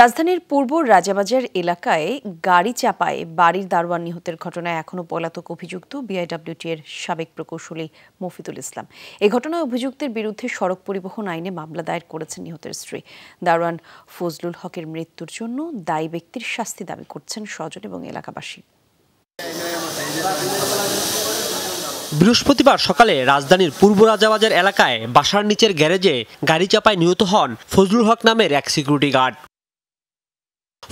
রাজধানীর পূর্ব রাজাবাজার এলাকায় গাড়ি চাপায় বাড়ির দারোয়ান নিহতের ঘটনায় এখনও পলাতক অভিযুক্ত বিআইডাব্লিউটি এর সাবেক প্রকৌশলী মফিদুল ইসলাম এ ঘটনায় অভিযুক্তের বিরুদ্ধে সড়ক পরিবহন আইনে মামলা দায়ের করেছেন নিহতের স্ত্রী দারোয়ান ফজলুল হকের মৃত্যুর জন্য দায়ী ব্যক্তির শাস্তি দাবি করছেন স্বজন এবং এলাকাবাসী বৃহস্পতিবার সকালে রাজধানীর পূর্ব রাজাবাজার এলাকায় বাসার নিচের গ্যারেজে গাড়ি চাপায় নিহত হন ফজলুল হক নামের এক সিকিউরিটি গার্ড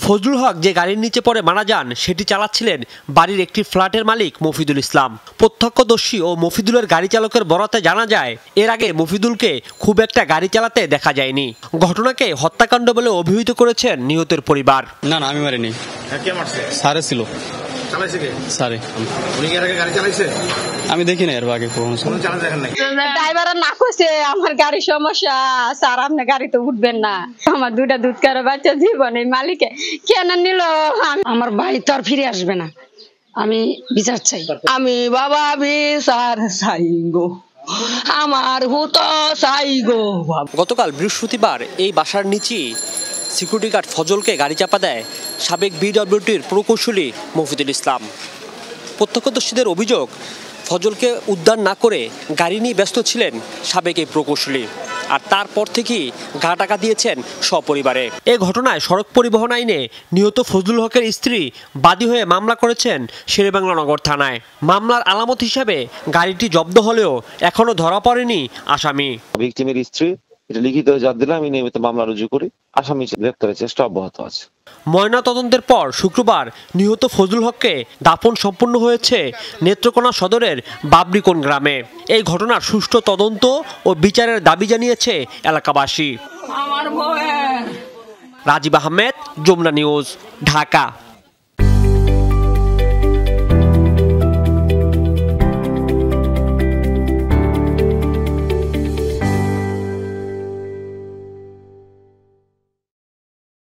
ফজলুল হক যে গাড়ির নিচে পড়ে মারা যান সেটি চালাচ্ছিলেন বাড়ির একটি ফ্ল্যাটের মালিক মফিদুল ইসলাম প্রত্যক্ষদর্শী ও মফিদুলের গাড়ি চালকের বরাতে জানা যায় এর আগে মফিদুলকে খুব একটা গাড়ি চালাতে দেখা যায়নি ঘটনাকে হত্যাকাণ্ড বলে অভিহিত করেছেন নিহতের পরিবার না না আমি মারিনি হ্যাঁ, ছিল আমি দেখি না এর আগে ড্রাইভার না কইছে আমার গাড়ি সমস্যা স্যার আপনি গাড়ি তো উঠবেন না আমার দুটা দুধ কারো বাচ্চা জীবনে মালিকে কেন নিল আমার ভাই তো আর ফিরে আসবে না আমি বিচার চাই আমি বাবা বিচার চাই গো আমার হুতো চাই গো গতকাল বৃহস্পতিবার এই বাসার নিচে সিকিউরিটি গার্ড ফজলকে গাড়ি চাপা দেয় সাবেক বিডব্লিউটির প্রকৌশলী মফিদুল ইসলাম প্রত্যক্ষদর্শীদের অভিযোগ ফজলকে উদ্ধার না করে গাড়ি নিয়ে ব্যস্ত ছিলেন সাবেক এই প্রকৌশলী আর তারপর থেকেই গা টাকা দিয়েছেন সপরিবারে এ ঘটনায় সড়ক পরিবহন আইনে নিহত ফজলুল হকের স্ত্রী বাদী হয়ে মামলা করেছেন শেরেবাংলা নগর থানায় মামলার আলামত হিসাবে গাড়িটি জব্দ হলেও এখনো ধরা পড়েনি আসামি স্ত্রী এটা লিখিত যার দিলাম আমি নিয়মিত মামলা রুজু করি আসামি গ্রেপ্তারের চেষ্টা অব্যাহত আছে ময়নাতদন্তের পর শুক্রবার নিহত ফজলুল হককে দাফন সম্পন্ন হয়েছে নেত্রকোনা সদরের বাবরিকোন গ্রামে এই ঘটনার সুষ্ঠু তদন্ত ও বিচারের দাবি জানিয়েছে এলাকাবাসী রাজীব আহমেদ যমুনা নিউজ ঢাকা